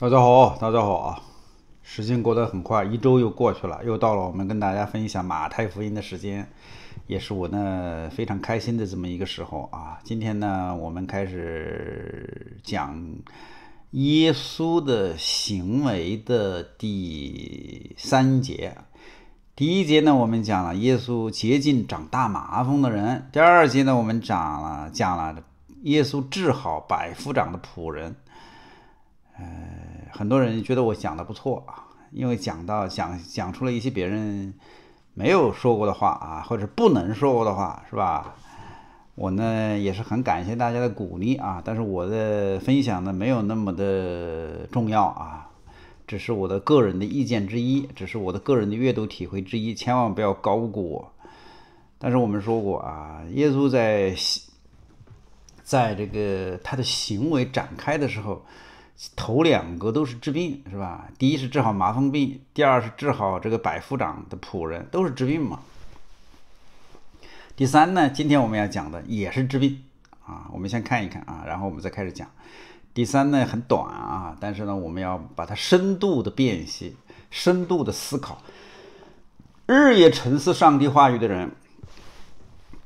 大家好，大家好啊！时间过得很快，一周又过去了，又到了我们跟大家分享马太福音的时间，也是我呢非常开心的这么一个时候啊。今天呢，我们开始讲耶稣的行为的第三节。第一节呢，我们讲了耶稣接近长大麻风的人；第二节呢，我们讲了讲了耶稣治好百夫长的仆人。呃。很多人觉得我讲的不错啊，因为讲到讲讲出了一些别人没有说过的话啊，或者不能说过的话，是吧？我呢也是很感谢大家的鼓励啊，但是我的分享呢没有那么的重要啊，只是我的个人的意见之一，只是我的个人的阅读体会之一，千万不要高估我。但是我们说过啊，耶稣在在这个他的行为展开的时候。头两个都是治病，是吧？第一是治好麻风病，第二是治好这个百夫长的仆人，都是治病嘛。第三呢，今天我们要讲的也是治病啊。我们先看一看啊，然后我们再开始讲。第三呢很短啊，但是呢我们要把它深度的辨析，深度的思考。日夜沉思上帝话语的人，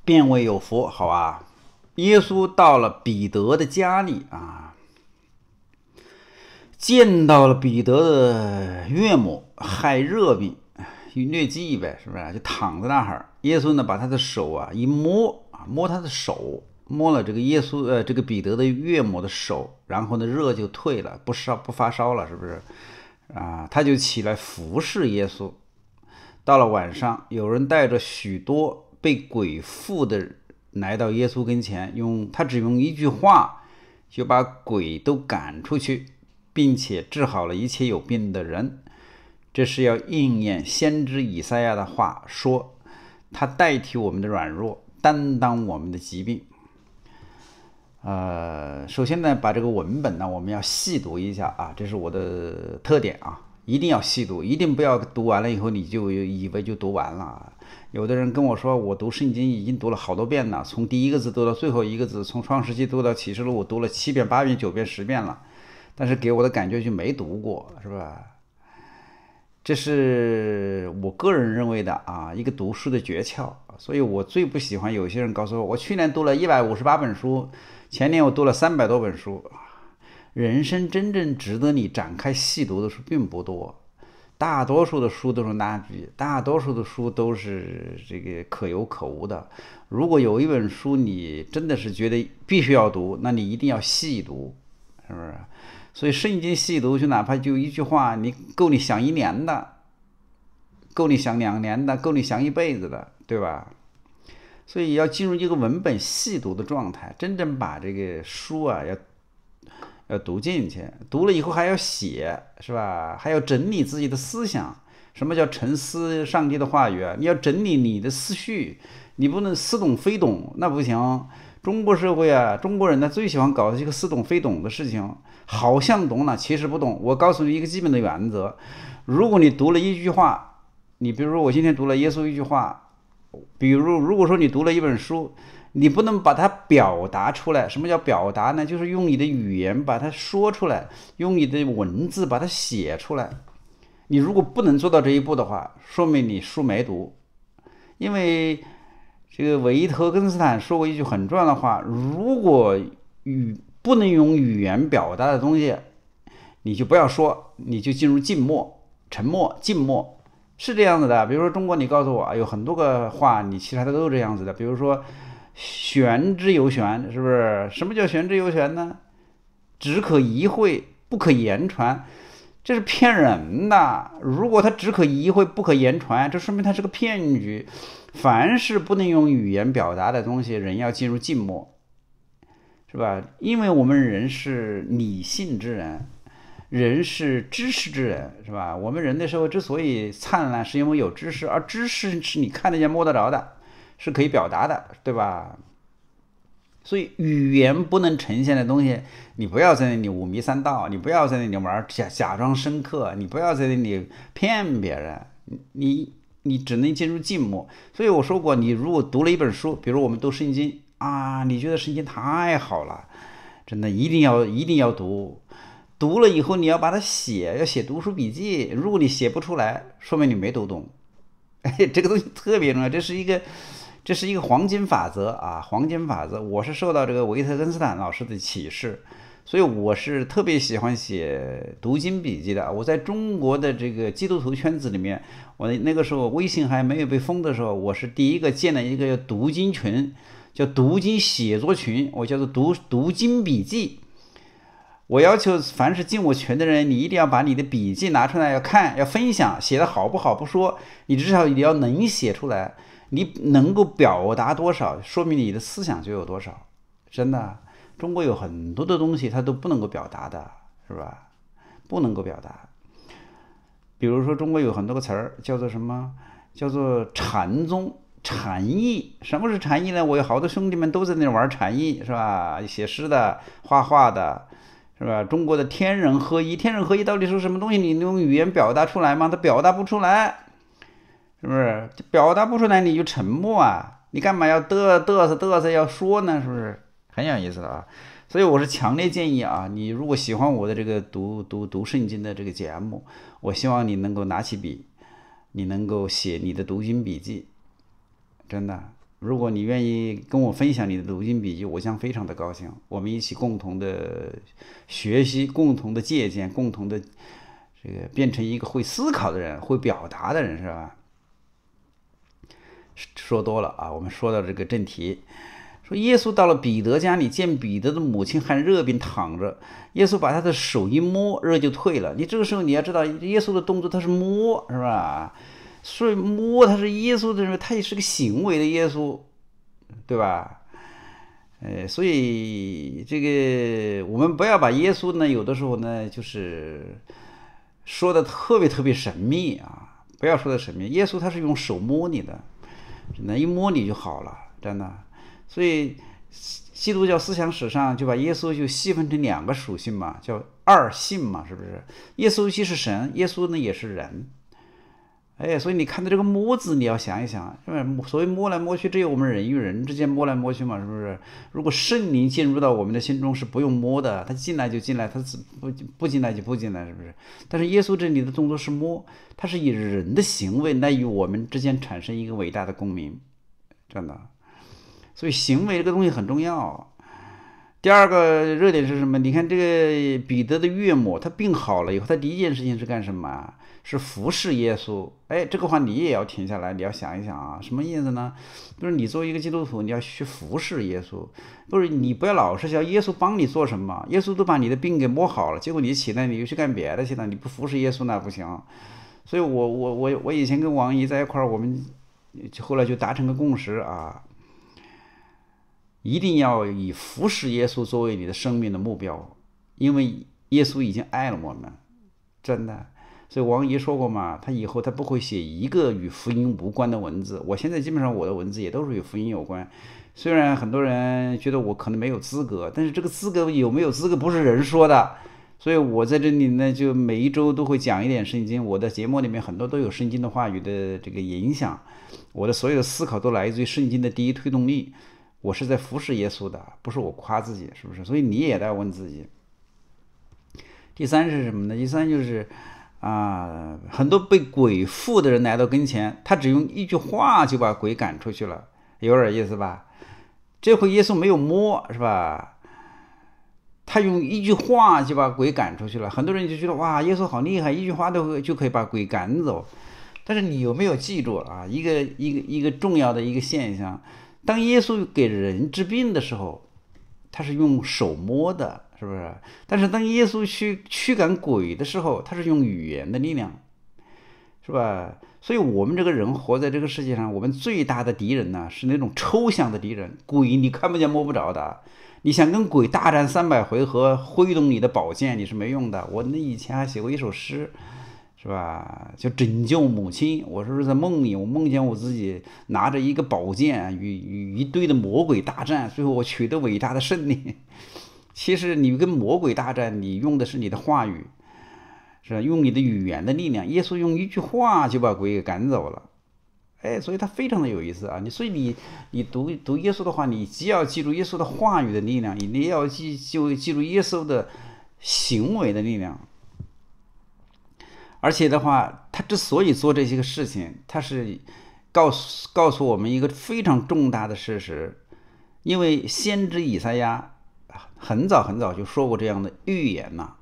便为有福，好吧？耶稣到了彼得的家里啊。见到了彼得的岳母害热病，疟疾呗，是不是？就躺在那儿。耶稣呢，把他的手啊一摸啊，摸他的手，摸了这个耶稣呃，这个彼得的岳母的手，然后呢，热就退了，不烧不发烧了，是不是？啊，他就起来服侍耶稣。到了晚上，有人带着许多被鬼附的来到耶稣跟前，用他只用一句话就把鬼都赶出去。并且治好了一切有病的人，这是要应验先知以赛亚的话，说他代替我们的软弱，担当我们的疾病。呃，首先呢，把这个文本呢，我们要细读一下啊，这是我的特点啊，一定要细读，一定不要读完了以后你就以为就读完了。有的人跟我说，我读圣经已经读了好多遍了，从第一个字读到最后一个字，从创世纪读到启示录，我读了七遍、八遍、九遍、十遍了。但是给我的感觉就没读过，是吧？这是我个人认为的啊，一个读书的诀窍。所以我最不喜欢有些人告诉我，我去年读了一百五十八本书，前年我读了三百多本书。人生真正值得你展开细读的书并不多，大多数的书都是垃圾，大多数的书都是这个可有可无的。如果有一本书你真的是觉得必须要读，那你一定要细读，是不是？所以圣经细读，就哪怕就一句话，你够你想一年的，够你想两年的，够你想一辈子的，对吧？所以要进入一个文本细读的状态，真正把这个书啊要要读进去，读了以后还要写，是吧？还要整理自己的思想。什么叫沉思上帝的话语？啊？你要整理你的思绪，你不能似懂非懂，那不行。中国社会啊，中国人呢最喜欢搞这个似懂非懂的事情，好像懂了，其实不懂。我告诉你一个基本的原则：如果你读了一句话，你比如说我今天读了耶稣一句话，比如如果说你读了一本书，你不能把它表达出来。什么叫表达呢？就是用你的语言把它说出来，用你的文字把它写出来。你如果不能做到这一步的话，说明你书没读，因为。这个维特根斯坦说过一句很重要的话：如果语不能用语言表达的东西，你就不要说，你就进入静默、沉默、静默，是这样子的。比如说中国，你告诉我有很多个话，你其他的都这样子的。比如说“玄之又玄”，是不是？什么叫“玄之又玄”呢？只可意会，不可言传，这是骗人的。如果他只可意会，不可言传，这说明他是个骗局。凡是不能用语言表达的东西，人要进入静默，是吧？因为我们人是理性之人，人是知识之人，是吧？我们人的社会之所以灿烂，是因为有知识，而知识是你看得见、摸得着的，是可以表达的，对吧？所以语言不能呈现的东西，你不要在那里五迷三道，你不要在那里玩假假装深刻，你不要在那里骗别人，你。你只能进入静默。所以我说过，你如果读了一本书，比如我们读圣经啊，你觉得圣经太好了，真的一定要一定要读，读了以后你要把它写，要写读书笔记。如果你写不出来，说明你没读懂，哎，这个东西特别重要，这是一个，这是一个黄金法则啊，黄金法则。我是受到这个维特根斯坦老师的启示。所以我是特别喜欢写读经笔记的。我在中国的这个基督徒圈子里面，我那个时候微信还没有被封的时候，我是第一个建了一个读经群，叫读经写作群，我叫做读读经笔记。我要求凡是进我群的人，你一定要把你的笔记拿出来要看、要分享。写得好不好不说，你至少你要能写出来，你能够表达多少，说明你的思想就有多少，真的。中国有很多的东西，它都不能够表达的，是吧？不能够表达。比如说，中国有很多个词儿叫做什么？叫做禅宗、禅意。什么是禅意呢？我有好多兄弟们都在那玩禅意，是吧？写诗的、画画的，是吧？中国的天人合一，天人合一到底是什么东西？你能用语言表达出来吗？他表达不出来，是不是？表达不出来，你就沉默啊？你干嘛要嘚嘚瑟嘚瑟要说呢？是不是？很有意思的啊，所以我是强烈建议啊，你如果喜欢我的这个读读读圣经的这个节目，我希望你能够拿起笔，你能够写你的读经笔记，真的。如果你愿意跟我分享你的读经笔记，我将非常的高兴。我们一起共同的学习，共同的借鉴，共同的这个变成一个会思考的人，会表达的人，是吧？说多了啊，我们说到这个正题。说耶稣到了彼得家里，见彼得的母亲汗热病躺着，耶稣把他的手一摸，热就退了。你这个时候你要知道，耶稣的动作他是摸，是吧？所以摸他是耶稣的什他也是个行为的耶稣，对吧？呃，所以这个我们不要把耶稣呢，有的时候呢，就是说的特别特别神秘啊，不要说的神秘。耶稣他是用手摸你的，那一摸你就好了，真的。所以，基督教思想史上就把耶稣就细分成两个属性嘛，叫二性嘛，是不是？耶稣既是神，耶稣呢也是人。哎，所以你看到这个摸字，你要想一想，因为所谓摸来摸去，只有我们人与人之间摸来摸去嘛，是不是？如果圣灵进入到我们的心中是不用摸的，他进来就进来，他不不进来就不进来，是不是？但是耶稣这里的动作是摸，他是以人的行为来与我们之间产生一个伟大的共鸣，真的。所以行为这个东西很重要。第二个热点是什么？你看这个彼得的岳母，他病好了以后，他第一件事情是干什么？是服侍耶稣。哎，这个话你也要停下来，你要想一想啊，什么意思呢？就是你作为一个基督徒，你要去服侍耶稣。不是你不要老是叫耶稣帮你做什么，耶稣都把你的病给摸好了，结果你起来你又去干别的去了，你不服侍耶稣那不行。所以，我我我我以前跟王姨在一块儿，我们后来就达成个共识啊。一定要以服侍耶稣作为你的生命的目标，因为耶稣已经爱了我们，真的。所以王爷说过嘛，他以后他不会写一个与福音无关的文字。我现在基本上我的文字也都是与福音有关。虽然很多人觉得我可能没有资格，但是这个资格有没有资格不是人说的。所以我在这里呢，就每一周都会讲一点圣经。我的节目里面很多都有圣经的话语的这个影响。我的所有的思考都来自于圣经的第一推动力。我是在服侍耶稣的，不是我夸自己，是不是？所以你也在问自己。第三是什么呢？第三就是，啊，很多被鬼附的人来到跟前，他只用一句话就把鬼赶出去了，有点意思吧？这回耶稣没有摸，是吧？他用一句话就把鬼赶出去了，很多人就觉得哇，耶稣好厉害，一句话都就可以把鬼赶走。但是你有没有记住啊？一个一个一个重要的一个现象。当耶稣给人治病的时候，他是用手摸的，是不是？但是当耶稣去驱赶鬼的时候，他是用语言的力量，是吧？所以我们这个人活在这个世界上，我们最大的敌人呢，是那种抽象的敌人——鬼，你看不见、摸不着的。你想跟鬼大战三百回合，挥动你的宝剑，你是没用的。我那以前还写过一首诗。是吧？就拯救母亲，我说是在梦里，我梦见我自己拿着一个宝剑与与一堆的魔鬼大战，最后我取得伟大的胜利。其实你跟魔鬼大战，你用的是你的话语，是吧？用你的语言的力量。耶稣用一句话就把鬼给赶走了，哎，所以他非常的有意思啊。你所以你你读读耶稣的话，你既要记住耶稣的话语的力量，你也要记就记住耶稣的行为的力量。而且的话，他之所以做这些个事情，他是告诉告诉我们一个非常重大的事实，因为先知以赛亚很早很早就说过这样的预言呐。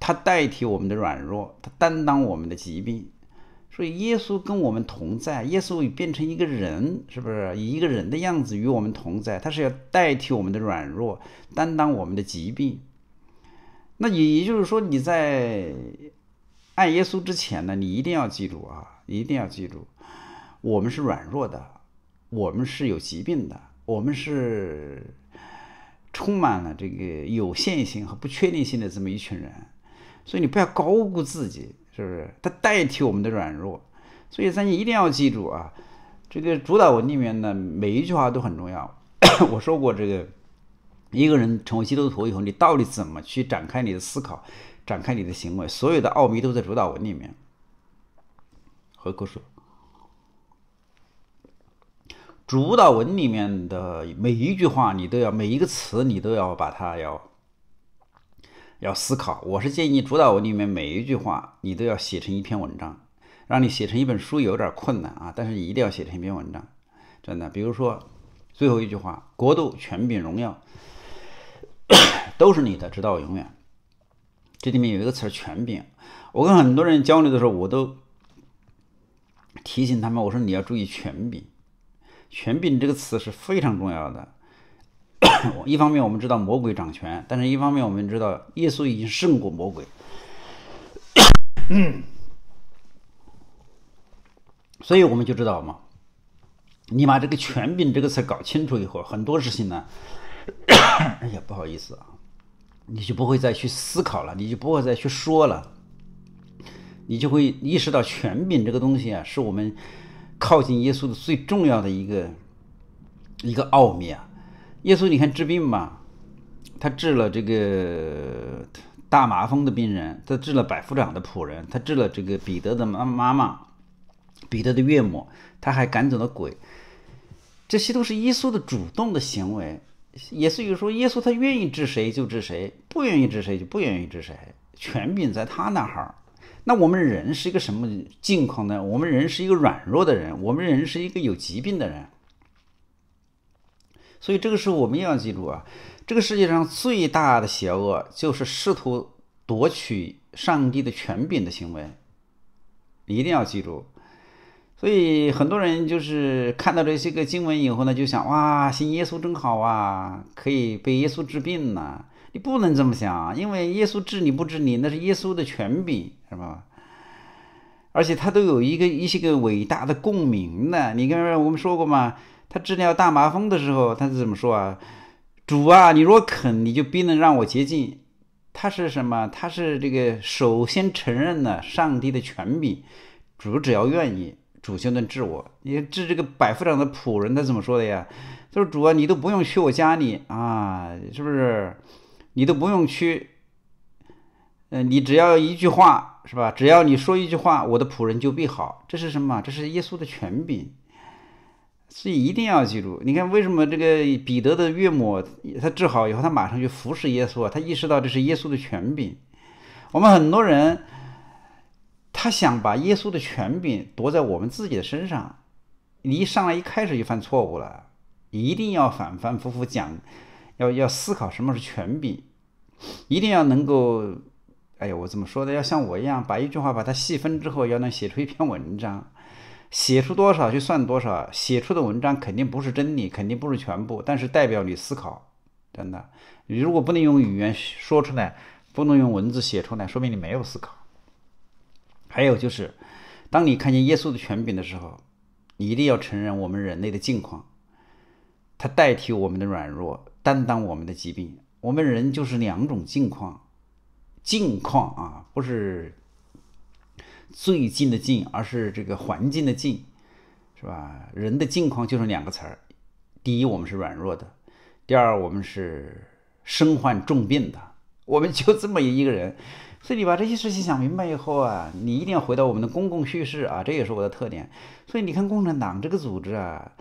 他代替我们的软弱，他担当我们的疾病，所以耶稣跟我们同在，耶稣变成一个人，是不是以一个人的样子与我们同在？他是要代替我们的软弱，担当我们的疾病。那也就是说，你在爱耶稣之前呢，你一定要记住啊，一定要记住，我们是软弱的，我们是有疾病的，我们是充满了这个有限性和不确定性的这么一群人，所以你不要高估自己，是不是？他代替我们的软弱，所以咱你一定要记住啊，这个主导文里面呢，每一句话都很重要。我说过这个。一个人成为基督徒以后，你到底怎么去展开你的思考，展开你的行为？所有的奥秘都在主导文里面。何歌说，主导文里面的每一句话，你都要每一个词，你都要把它要要思考。我是建议主导文里面每一句话，你都要写成一篇文章。让你写成一本书有点困难啊，但是你一定要写成一篇文章，真的。比如说最后一句话：国度、权柄、荣耀。都是你的，直到永远。这里面有一个词儿“权柄”，我跟很多人交流的时候，我都提醒他们：“我说你要注意权柄。”“权柄”这个词是非常重要的。一方面，我们知道魔鬼掌权；但是一方面，我们知道耶稣已经胜过魔鬼。所以我们就知道嘛，你把这个“权柄”这个词搞清楚以后，很多事情呢。哎呀，不好意思啊，你就不会再去思考了，你就不会再去说了，你就会意识到权柄这个东西啊，是我们靠近耶稣的最重要的一个一个奥秘啊。耶稣，你看治病嘛，他治了这个大麻风的病人，他治了百夫长的仆人，他治了这个彼得的妈妈妈，彼得的岳母，他还赶走了鬼，这些都是耶稣的主动的行为。也是有说，耶稣他愿意治谁就治谁，不愿意治谁就不愿意治谁，权柄在他那哈儿。那我们人是一个什么境况呢？我们人是一个软弱的人，我们人是一个有疾病的人。所以这个时候，我们要记住啊，这个世界上最大的邪恶就是试图夺取上帝的权柄的行为，一定要记住。所以很多人就是看到这些个经文以后呢，就想哇，信耶稣真好啊，可以被耶稣治病了。你不能这么想，因为耶稣治你不治你，那是耶稣的权柄，是吧？而且他都有一个一些个伟大的共鸣的。你跟我们说过嘛，他治疗大麻风的时候，他是怎么说啊？主啊，你若肯，你就必能让我洁净。他是什么？他是这个首先承认了上帝的权柄，主只要愿意。主就能治我，你治这个百夫长的仆人，他怎么说的呀？他说：“主啊，你都不用去我家里啊，是不是？你都不用去，嗯，你只要一句话，是吧？只要你说一句话，我的仆人就必好。这是什么？这是耶稣的权柄，所以一定要记住。你看，为什么这个彼得的岳母他治好以后，他马上就服侍耶稣？啊？他意识到这是耶稣的权柄。我们很多人。他想把耶稣的权柄夺在我们自己的身上，你一上来一开始就犯错误了，一定要反反复复讲，要要思考什么是权柄，一定要能够，哎呀，我怎么说的？要像我一样，把一句话把它细分之后，要能写出一篇文章，写出多少就算多少。写出的文章肯定不是真理，肯定不是全部，但是代表你思考，真的。你如果不能用语言说出来，不能用文字写出来，说明你没有思考。还有就是，当你看见耶稣的权柄的时候，你一定要承认我们人类的境况。他代替我们的软弱，担当我们的疾病。我们人就是两种境况，境况啊，不是最近的近，而是这个环境的境，是吧？人的境况就是两个词儿：第一，我们是软弱的；第二，我们是身患重病的。我们就这么一个人。所以你把这些事情想明白以后啊，你一定要回到我们的公共叙事啊，这也是我的特点。所以你看共产党这个组织啊，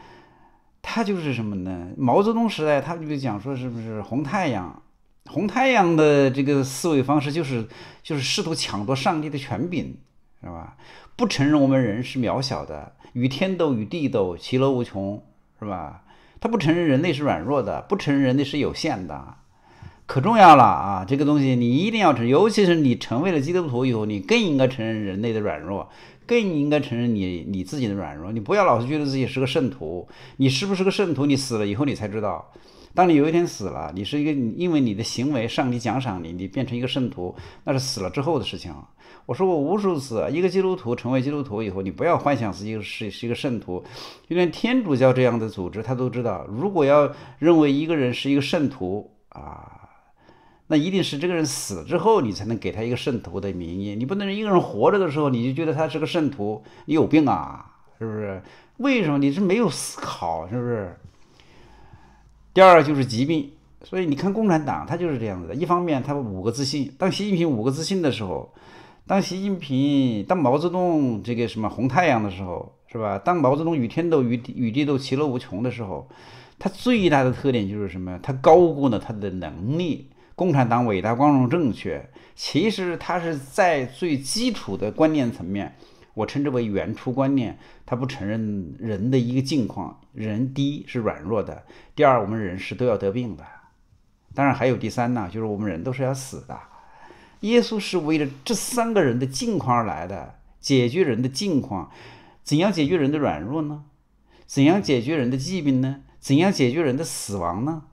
它就是什么呢？毛泽东时代，他就讲说是不是红太阳？红太阳的这个思维方式就是就是试图抢夺上帝的权柄，是吧？不承认我们人是渺小的，与天斗与地斗其乐无穷，是吧？他不承认人类是软弱的，不承认人类是有限的。可重要了啊！这个东西你一定要承认，尤其是你成为了基督徒以后，你更应该承认人类的软弱，更应该承认你你自己的软弱。你不要老是觉得自己是个圣徒，你是不是个圣徒？你死了以后你才知道。当你有一天死了，你是一个因为你的行为，上帝奖赏你，你变成一个圣徒，那是死了之后的事情。我说过无数次，一个基督徒成为基督徒以后，你不要幻想自己是是一个圣徒。就连天主教这样的组织，他都知道，如果要认为一个人是一个圣徒啊。那一定是这个人死之后，你才能给他一个圣徒的名义。你不能一个人活着的时候，你就觉得他是个圣徒，你有病啊，是不是？为什么你是没有思考，是不是？第二就是疾病，所以你看共产党，他就是这样子的。一方面，他五个自信。当习近平五个自信的时候，当习近平当毛泽东这个什么红太阳的时候，是吧？当毛泽东与天斗与与地斗其乐无穷的时候，他最大的特点就是什么？他高估了他的能力。共产党伟大、光荣、正确。其实他是在最基础的观念层面，我称之为原初观念。他不承认人的一个境况：人第一是软弱的，第二我们人是都要得病的。当然还有第三呢，就是我们人都是要死的。耶稣是为了这三个人的境况而来的，解决人的境况。怎样解决人的软弱呢？怎样解决人的疾病呢？怎样解决人的死亡呢？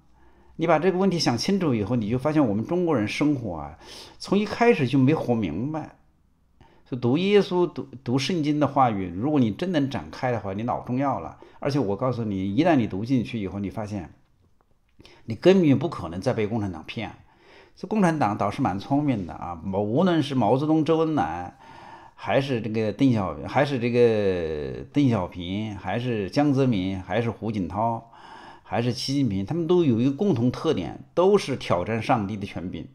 你把这个问题想清楚以后，你就发现我们中国人生活啊，从一开始就没活明白。就读耶稣、读读圣经的话语，如果你真能展开的话，你老重要了。而且我告诉你，一旦你读进去以后，你发现，你根本不可能再被共产党骗。这共产党倒是蛮聪明的啊，毛无论是毛泽东、周恩来，还是这个邓小，还是这个邓小平，还是江泽民，还是胡锦涛。还是习近平，他们都有一个共同特点，都是挑战上帝的权柄，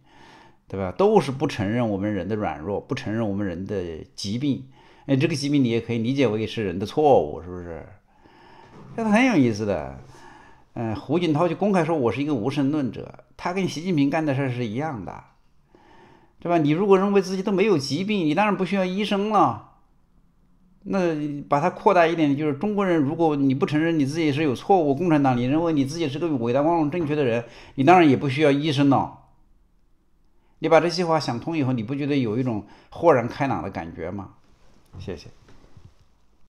对吧？都是不承认我们人的软弱，不承认我们人的疾病。哎，这个疾病你也可以理解为是人的错误，是不是？这个很有意思的。嗯，胡锦涛就公开说，我是一个无神论者。他跟习近平干的事儿是一样的，对吧？你如果认为自己都没有疾病，你当然不需要医生了。那把它扩大一点，就是中国人，如果你不承认你自己是有错误，共产党，你认为你自己是个伟大光荣正确的人，你当然也不需要医生了。你把这些话想通以后，你不觉得有一种豁然开朗的感觉吗？谢谢。